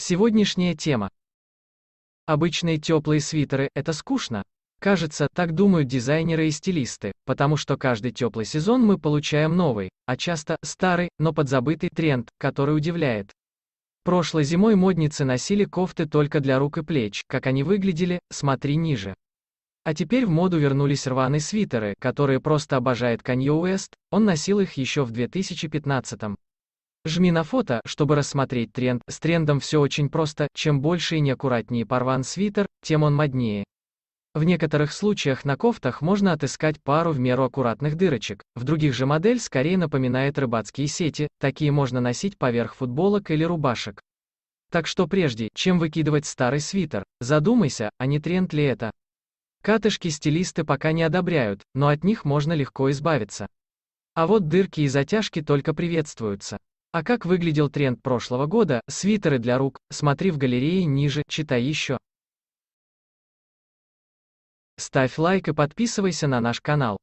Сегодняшняя тема. Обычные теплые свитеры – это скучно. Кажется, так думают дизайнеры и стилисты, потому что каждый теплый сезон мы получаем новый, а часто старый, но подзабытый тренд, который удивляет. Прошлой зимой модницы носили кофты только для рук и плеч, как они выглядели, смотри ниже. А теперь в моду вернулись рваные свитеры, которые просто обожает Канье Уэст, он носил их еще в 2015 -м. Жми на фото, чтобы рассмотреть тренд. С трендом все очень просто, чем больше и неаккуратнее порван свитер, тем он моднее. В некоторых случаях на кофтах можно отыскать пару в меру аккуратных дырочек, в других же модель скорее напоминает рыбацкие сети, такие можно носить поверх футболок или рубашек. Так что прежде, чем выкидывать старый свитер, задумайся, а не тренд ли это. Катышки стилисты пока не одобряют, но от них можно легко избавиться. А вот дырки и затяжки только приветствуются. А как выглядел тренд прошлого года? Свитеры для рук. Смотри в галерее ниже, читай еще. Ставь лайк и подписывайся на наш канал.